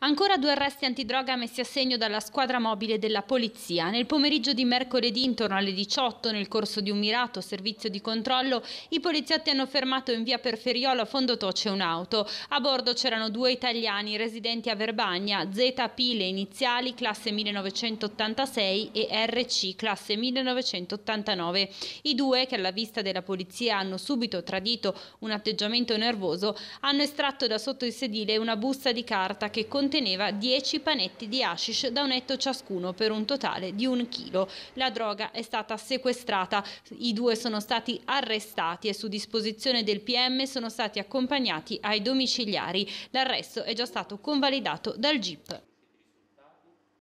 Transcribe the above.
Ancora due arresti antidroga messi a segno dalla squadra mobile della polizia. Nel pomeriggio di mercoledì intorno alle 18, nel corso di un mirato servizio di controllo, i poliziotti hanno fermato in via Perferiolo a Fondotoce un'auto. A bordo c'erano due italiani residenti a Verbagna, Z Pile iniziali classe 1986 e RC classe 1989. I due, che alla vista della polizia hanno subito tradito un atteggiamento nervoso, hanno estratto da sotto il sedile una busta di carta che conteneva conteneva 10 panetti di hashish da un etto ciascuno per un totale di un chilo. La droga è stata sequestrata, i due sono stati arrestati e su disposizione del PM sono stati accompagnati ai domiciliari. L'arresto è già stato convalidato dal GIP.